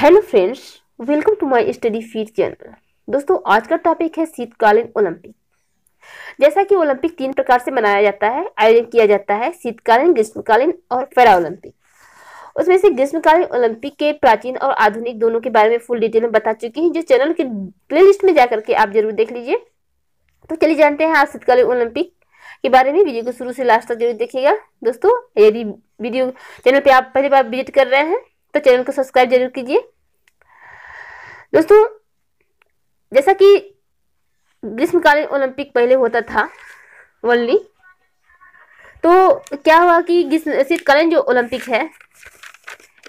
hello friends welcome to my study feed channel दोस्तों आज का टॉपिक है शीतकालीन ओलंपिक जैसा कि ओलंपिक तीन प्रकार से मनाया जाता है आयोजन किया जाता है शीतकालीन ग्रीष्मकालीन और पैरा ओलंपिक उसमें से ग्रीष्मकालीन ओलंपिक के प्राचीन और आधुनिक दोनों के बारे में फुल डिटेल में बता चुकी हूँ जो चैनल के प्ले लिस्ट में जाकर के आप जरूर देख लीजिए तो चलिए जानते हैं आज शीतकालीन ओलंपिक के बारे में वीडियो को शुरू से लास्ट तक जरूर देखिएगा दोस्तों यदि वीडियो चैनल पर आप पहली बार विजिट कर रहे हैं तो चैनल को सब्सक्राइब जरूर कीजिए दोस्तों जैसा कि ग्रीष्मकालीन ओलंपिक पहले होता था ओनली तो क्या हुआ कि शीतकालीन जो ओलंपिक है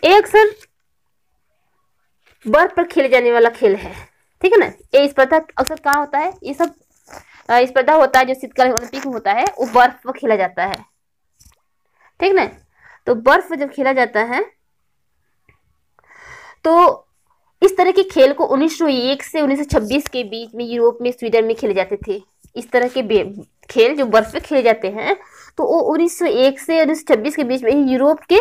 ये अक्सर बर्फ पर खेले जाने वाला खेल है ठीक है ना ये स्पर्धा अक्सर कहाँ होता है ये सब स्पर्धा होता है जो शीतकालीन ओलंपिक होता है वो बर्फ पर खेला जाता है ठीक ना तो बर्फ जब खेला जाता है तो इस तरह के खेल को 1901 से 1926 के बीच में यूरोप में स्वीडन में खेले जाते थे इस तरह के खेल जो बर्फ पे खेले जाते हैं तो वो 1901 से 1926 के बीच में ही यूरोप के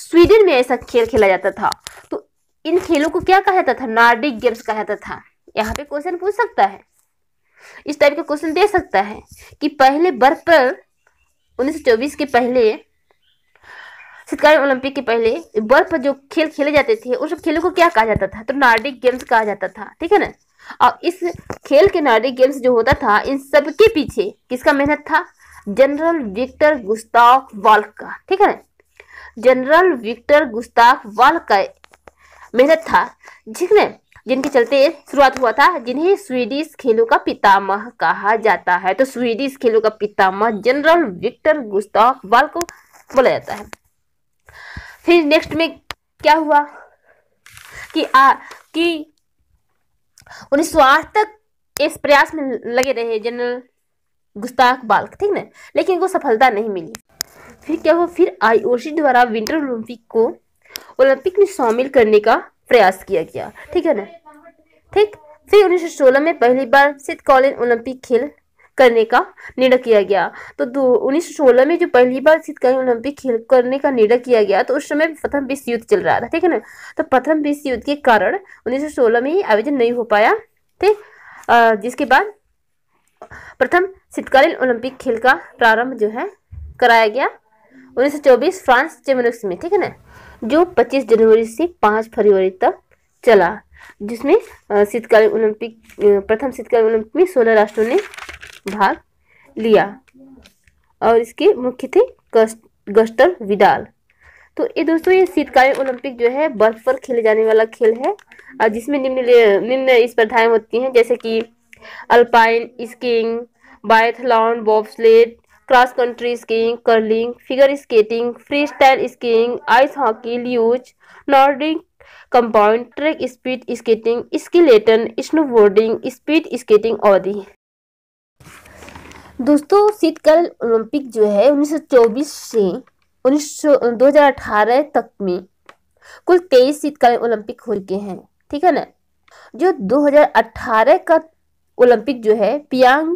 स्वीडन में ऐसा खेल खेला जाता था तो इन खेलों को क्या कहा जाता था नार्डिक गेम्स कहा जाता था यहाँ पे क्वेश्चन पूछ सकता है इस टाइप का क्वेश्चन दे सकता है कि पहले बर्फ पर चौबीस के पहले शीतकालीन ओलंपिक के पहले बर्फ पर जो खेल खेले जाते थे उन सब खेलों को क्या कहा जाता था तो नार्डिक गेम्स कहा जाता था ठीक है ना और इस खेल के नार्डिक गेम्स जो होता था इन सब के पीछे किसका मेहनत था जनरल विक्टर गुस्ताख वाल्क का ठीक है ना जनरल विक्टर गुस्ताख वाल्क का मेहनत था ठीक है जिनके चलते शुरुआत हुआ था जिन्हें स्वीडिश खेलों का पितामह कहा जाता है तो स्वीडिश खेलों का पितामह जनरल विक्टर गुस्ताख वाल्क को बोला जाता है फिर नेक्स्ट में क्या हुआ कि आ कि उन्नीस तक इस प्रयास में लगे रहे जनरल गुस्ताख बाल्क ठीक ना लेकिन इनको सफलता नहीं मिली फिर क्या हुआ फिर आईओसी द्वारा विंटर ओलंपिक को ओलंपिक में शामिल करने का प्रयास किया गया ठीक है ना ठीक फिर 1916 में पहली बार सिद्ध कॉलिन ओलंपिक खेल करने का निर्णय किया गया तो उन्नीस में जो पहली बार शीतकालीन ओलंपिक खेल करने का निर्णय किया गया तो उस समय प्रथम विश्व युद्ध चल रहा था ठीक है ना तो प्रथम विश्व युद्ध के कारण उन्नीस में ही आयोजन नहीं हो पाया ठीक जिसके बाद प्रथम शीतकालीन ओलंपिक खेल का प्रारंभ जो है कराया गया 1924 फ्रांस चेमनक्स में ठीक है ना जो 25 जनवरी से 5 फरवरी तक चला जिसमें शीतकालीन ओलंपिक प्रथम शीतकालीन ओलंपिक में 16 राष्ट्रों ने भाग लिया और इसके मुख्य थे गस्टर विडाल तो ये दोस्तों ये शीतकालीन ओलंपिक जो है बर्फ पर खेले जाने वाला खेल है और जिसमें निम्न निम्न स्पर्धाएं होती हैं जैसे कि alpine skiing biathlon bobsleigh cross country skiing curling figure skating free style skiing ice hockey luge nordic compound track speed skating skeleton snowboarding speed skating आदि दोस्तों शीतकालीन ओलंपिक जो है 1924 से उन्नीस 2018 तक में कुल तेईस शीतकालीन ओलंपिक हो चुके हैं ठीक है ना जो 2018 का ओलंपिक जो है पियांग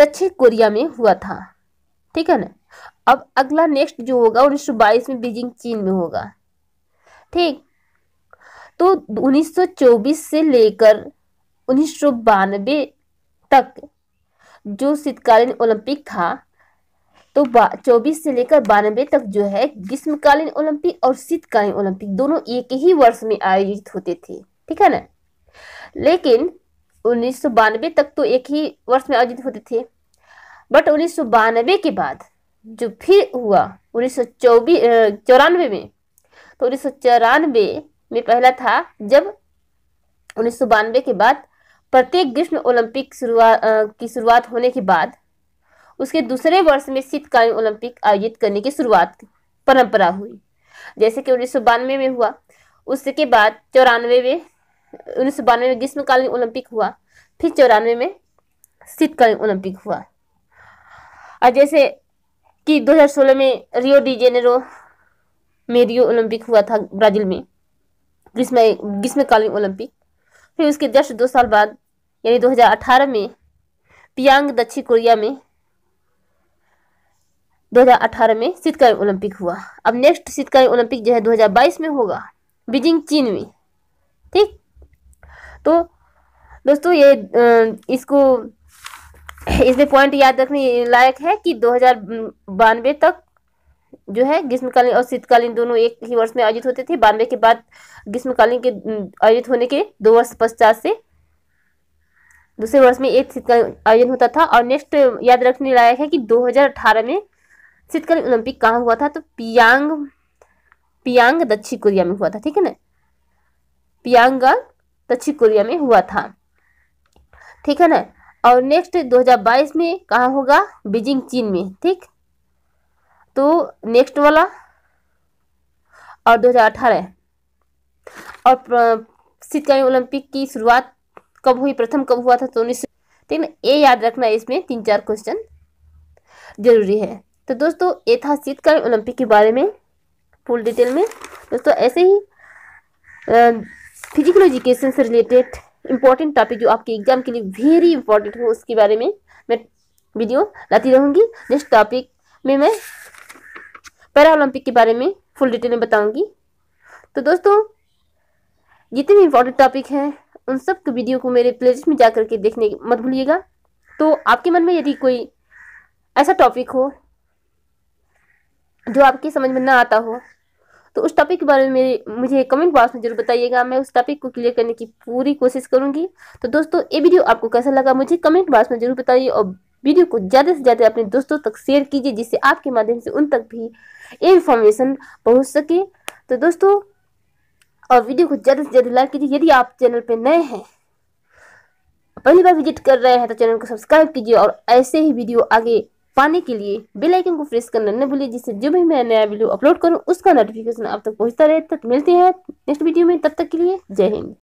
दक्षिण कोरिया में हुआ था ठीक है ना अब अगला नेक्स्ट जो होगा 1922 में बीजिंग चीन में होगा ठीक तो 1924 से लेकर उन्नीस तक जो शीतकालीन ओलंपिक था तो चौबीस से लेकर बानवे तक जो है ग्रीष्मकालीन ओलंपिक और शीतकालीन ओलंपिक दोनों एक ही वर्ष में आयोजित होते थे ठीक है ना लेकिन उन्नीस तक तो एक ही वर्ष में आयोजित होते थे बट उन्नीस के बाद जो फिर हुआ उन्नीस सौ चौरानवे में तो उन्नीस में पहला था जब उन्नीस के बाद प्रत्येक ग्रीष्म ओलंपिक शुरुआत की शुरुआत होने के बाद उसके दूसरे वर्ष में शीतकालीन ओलंपिक आयोजित करने की शुरुआत परंपरा हुई जैसे कि उन्नीस में हुआ उसके बाद चौरानवे में उन्नीस सौ बानवे में ग्रीष्मकालीन ओलंपिक हुआ फिर चौरानवे में शीतकालीन ओलंपिक हुआ और जैसे कि 2016 में रियो डी जेनेरो में रियो ओलंपिक हुआ था ब्राजील में ग्रीष्म ग्रीष्मकालीन ओलंपिक फिर उसके जस्ट दो साल बाद यानी 2018 में पियांग दक्षिण कोरिया में 2018 में शीतकालीन ओलंपिक हुआ अब नेक्स्ट शीतकालीन ओलंपिक जो है 2022 में होगा बीजिंग चीन में ठीक तो दोस्तों ये इसको इसमें पॉइंट याद रखने लायक है कि दो बानवे तक जो है ग्रीष्मकालीन और शीतकालीन दोनों एक ही वर्ष में आयोजित होते थे बानवे के बाद ग्रीष्मकालीन के आयोजित होने के दो वर्ष पश्चात से दूसरे वर्ष में एक शीतकालीन आयोजन होता था और नेक्स्ट याद रखने लायक है कि 2018 में शीतकालीन ओलंपिक कहाँ हुआ था तो पियांग पियांग दक्षिण कोरिया में हुआ था ठीक है ना पियांग दक्षिण कोरिया में हुआ था ठीक है ना और नेक्स्ट 2022 में कहाँ होगा बीजिंग चीन में ठीक तो नेक्स्ट वाला और 2018 और शीतकालीन ओलंपिक की शुरुआत कब हुई प्रथम कब हुआ था तो उन्नीस ठीक ना ये याद रखना इसमें तीन चार क्वेश्चन जरूरी है तो दोस्तों ये था शीतकालीन ओलंपिक के बारे में फुल डिटेल में दोस्तों ऐसे ही फिजिकल एजुकेशन से रिलेटेड इंपॉर्टेंट टॉपिक जो आपके एग्जाम के लिए वेरी इंपॉर्टेंट हो उसके बारे में मैं वीडियो लाती रहूँगी नेक्स्ट टॉपिक में मैं पैरा ओलंपिक के बारे में फुल डिटेल में बताऊँगी तो दोस्तों जितने भी इंपॉर्टेंट टॉपिक हैं उन सब वीडियो को मेरे प्लेलिस्ट में जा करके देखने मत भूलिएगा तो आपके मन में यदि कोई ऐसा टॉपिक हो जो आपके समझ में ना आता हो तो उस टॉपिक के बारे में मुझे कमेंट बॉक्स में जरूर बताइएगा मैं उस टॉपिक को क्लियर करने की पूरी कोशिश करूंगी तो दोस्तों ये वीडियो आपको कैसा लगा मुझे कमेंट बॉक्स में जरूर बताइए और वीडियो को ज़्यादा से ज़्यादा अपने दोस्तों तक शेयर कीजिए जिससे आपके माध्यम से उन तक भी ये इन्फॉर्मेशन पहुंच सके तो दोस्तों और वीडियो को जल्द से जल्द लाइक कीजिए यदि आप चैनल पर नए हैं पहली बार विजिट कर रहे हैं तो चैनल को सब्सक्राइब कीजिए और ऐसे ही वीडियो आगे पाने के लिए बेल आइकन को प्रेस करना न भूलिए जिससे जो भी मैं नया वीडियो अपलोड करूं उसका नोटिफिकेशन आप तक पहुंचता रहे तक मिलते हैं नेक्स्ट वीडियो में तब तक के लिए जय हिंद